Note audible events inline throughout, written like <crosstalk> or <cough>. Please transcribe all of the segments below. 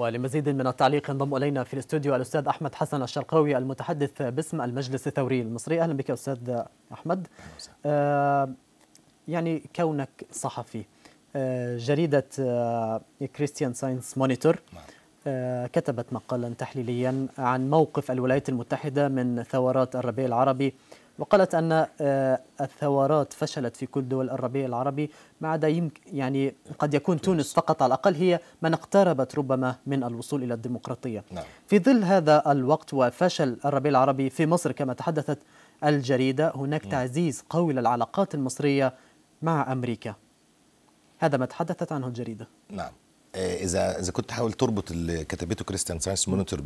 ولمزيد من التعليق انضم الينا في الاستوديو الاستاذ احمد حسن الشرقاوي المتحدث باسم المجلس الثوري المصري اهلا بك استاذ احمد آه يعني كونك صحفي آه جريده آه كريستيان ساينس مونيتور كتبت مقالا تحليليا عن موقف الولايات المتحده من ثورات الربيع العربي وقالت أن آه، الثورات فشلت في كل دول الربيع العربي ما عدا يمكن يعني قد يكون تونس فقط على الأقل هي من اقتربت ربما من الوصول إلى الديمقراطية نعم. في ظل هذا الوقت وفشل الربيع العربي في مصر كما تحدثت الجريدة هناك نعم. تعزيز قوي للعلاقات المصرية مع أمريكا هذا ما تحدثت عنه الجريدة نعم آه، اذا اذا كنت تحاول تربط اللي كتبته كريستيان ساينس مونيتور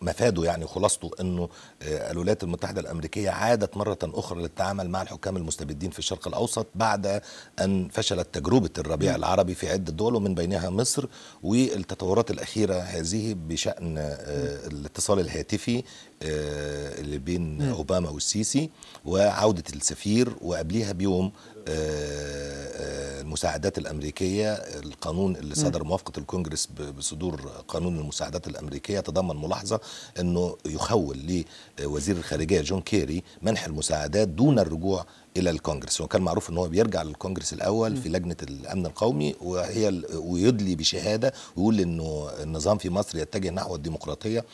بمفاده يعني خلاصته انه آه، الولايات المتحده الامريكيه عادت مره اخرى للتعامل مع الحكام المستبدين في الشرق الاوسط بعد ان فشلت تجربه الربيع العربي في عده دول ومن بينها مصر والتطورات الاخيره هذه بشان آه، الاتصال الهاتفي آه، اللي بين اوباما والسيسي وعوده السفير وقبليها بيوم آه، آه، المساعدات الامريكيه القانون اللي صدر موافقه الكونجرس بصدور قانون المساعدات الامريكيه تضمن ملاحظه انه يخول لوزير الخارجيه جون كيري منح المساعدات دون الرجوع الى الكونجرس وكان معروف ان هو بيرجع للكونجرس الاول في لجنه الامن القومي وهي ويدلي بشهاده ويقول انه النظام في مصر يتجه نحو الديمقراطيه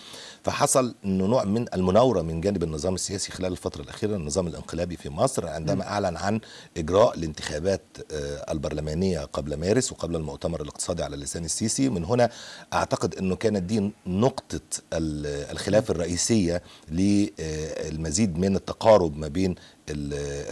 فحصل انه نوع من المناوره من جانب النظام السياسي خلال الفتره الاخيره النظام الانقلابي في مصر عندما اعلن عن اجراء الانتخابات آه، البرلمانيه قبل مارس وقبل المؤتمر الاقتصادي على لسان السيسي من هنا اعتقد انه كانت دي نقطه الخلاف الرئيسيه للمزيد آه، من التقارب ما بين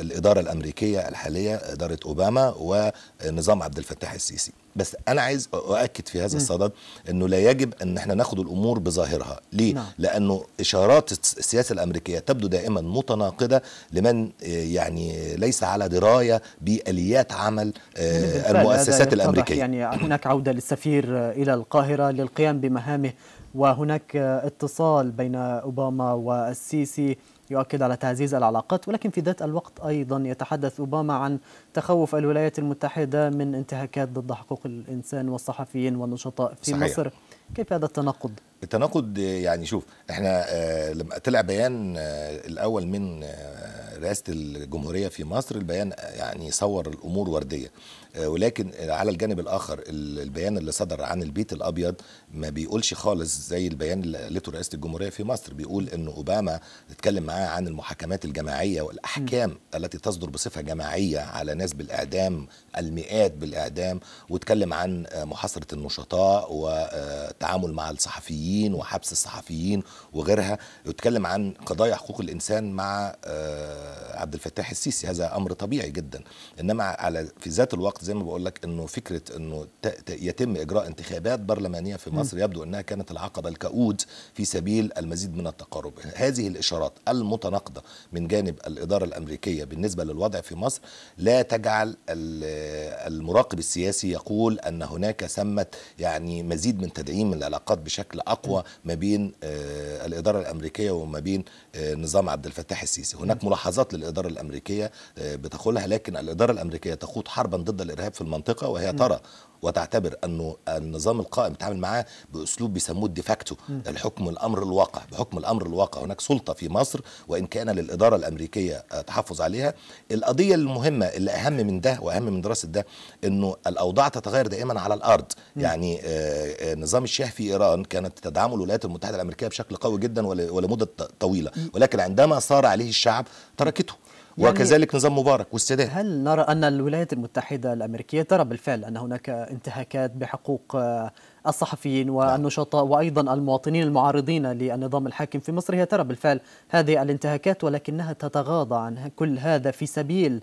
الاداره الامريكيه الحاليه اداره اوباما ونظام عبد الفتاح السيسي بس انا عايز اؤكد في هذا الصدد انه لا يجب ان احنا ناخد الامور بظاهرها ليه نعم. لانه اشارات السياسه الامريكيه تبدو دائما متناقضه لمن آه، يعني ليس على درايه باليات عمل آه، يعني المؤسسات الامريكيه يعني <coughs> هناك عوده للسفير آه، الى القاهره للقيام بمهامه وهناك اتصال بين اوباما والسيسي يؤكد على تعزيز العلاقات ولكن في ذات الوقت أيضا يتحدث أوباما عن تخوف الولايات المتحدة من انتهاكات ضد حقوق الإنسان والصحفيين والنشطاء في صحيح. مصر كيف هذا التناقض؟ التناقض يعني شوف احنا آه، لما طلع بيان آه، الاول من آه، رئاسه الجمهوريه في مصر البيان يعني صور الامور ورديه آه، ولكن على الجانب الاخر البيان اللي صدر عن البيت الابيض ما بيقولش خالص زي البيان اللي قالته رئاسه الجمهوريه في مصر بيقول ان اوباما اتكلم معاه عن المحاكمات الجماعيه والاحكام م. التي تصدر بصفه جماعيه على ناس بالاعدام المئات بالاعدام واتكلم عن محاصره النشطاء وتعامل مع الصحفيين وحبس الصحفيين وغيرها واتكلم عن قضايا حقوق الانسان مع آه، عبد الفتاح السيسي هذا امر طبيعي جدا انما على في ذات الوقت زي ما بقول لك انه فكره انه يتم اجراء انتخابات برلمانيه في مصر يبدو انها كانت العقبه الكؤود في سبيل المزيد من التقارب هذه الاشارات المتناقضه من جانب الاداره الامريكيه بالنسبه للوضع في مصر لا تجعل المراقب السياسي يقول ان هناك ثمه يعني مزيد من تدعيم العلاقات بشكل اقوى ما بين آه، الاداره الامريكيه وما بين آه، نظام عبد الفتاح السيسي هناك ملاحظات ملاحظات للاداره الامريكيه آه، بتقولها لكن الاداره الامريكيه تخوض حربا ضد الارهاب في المنطقه وهي ترى وتعتبر انه النظام القائم تعمل معاه باسلوب بيسموه الديفاكتو الحكم الامر الواقع بحكم الامر الواقع هناك سلطه في مصر وان كان للاداره الامريكيه آه، تحفظ عليها القضيه المهمه اللي اهم من ده واهم من دراسه ده انه الاوضاع تتغير دائما على الارض م. يعني آه، نظام الشاه في ايران كانت تدعمه الولايات المتحده الامريكيه بشكل قوي جدا ولمده طويله ولكن عندما صار عليه الشعب ترى وحركته يعني وكذلك نظام مبارك والسادات هل نرى أن الولايات المتحدة الأمريكية ترى بالفعل أن هناك انتهاكات بحقوق آه، الصحفيين نعم. والنشطاء وأيضا المواطنين المعارضين للنظام الحاكم في مصر هي ترى بالفعل هذه الانتهاكات ولكنها تتغاضى عن كل هذا في سبيل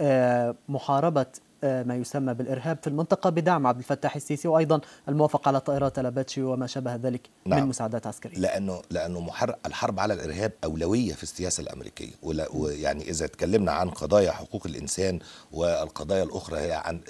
آه، محاربة ما يسمى بالإرهاب في المنطقة بدعم عبد الفتاح السيسي وأيضا الموافقة على طائرات الأباتشي وما شابه ذلك نعم. من مساعدات عسكرية لأنه لأنه محر... الحرب على الإرهاب أولوية في السياسة الأمريكية ويعني إذا تكلمنا عن قضايا حقوق الإنسان والقضايا الأخرى هي عن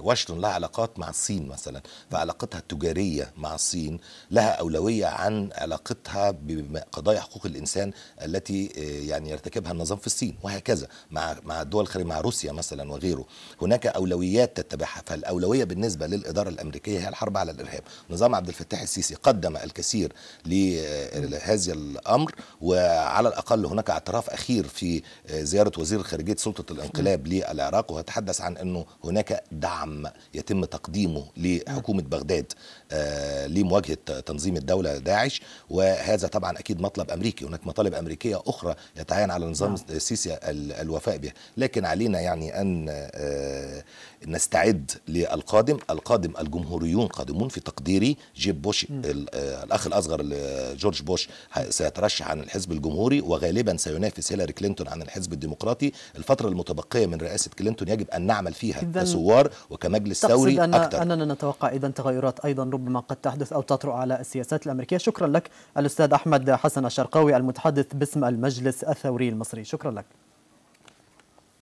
واشنطن لها علاقات مع الصين مثلا فعلاقتها التجارية مع الصين لها أولوية عن علاقتها بقضايا حقوق الإنسان التي آه، يعني يرتكبها النظام في الصين وهكذا مع مع الدول الخارجية مع روسيا مثلا وغيره هناك أولويات تتبعها فالأولوية بالنسبة للإدارة الأمريكية هي الحرب على الإرهاب نظام عبد الفتاح السيسي قدم الكثير لهذا الأمر وعلى الأقل هناك اعتراف أخير في زيارة وزير خارجية سلطة الانقلاب للعراق وتحدث عن أنه هناك دعم يتم تقديمه لحكومة بغداد آه، لمواجهة تنظيم الدولة داعش وهذا طبعا أكيد مطلب أمريكي هناك مطالب أمريكية أخرى يتعين على نظام نعم. السيسي الوفاء بها لكن علينا يعني أن آه، نستعد للقادم القادم الجمهوريون قادمون في تقديري جيب بوش الأخ الأصغر لجورج بوش سيترشح عن الحزب الجمهوري وغالبا سينافس هيلاري كلينتون عن الحزب الديمقراطي الفترة المتبقية من رئاسة كلينتون يجب أن نعمل فيها كثوار وكمجلس ثوري أن أكثر أننا نتوقع إذا تغيرات أيضا ربما قد تحدث أو تطرأ على السياسات الأمريكية شكرا لك الأستاذ أحمد حسن الشرقاوي المتحدث باسم المجلس الثوري المصري شكرا لك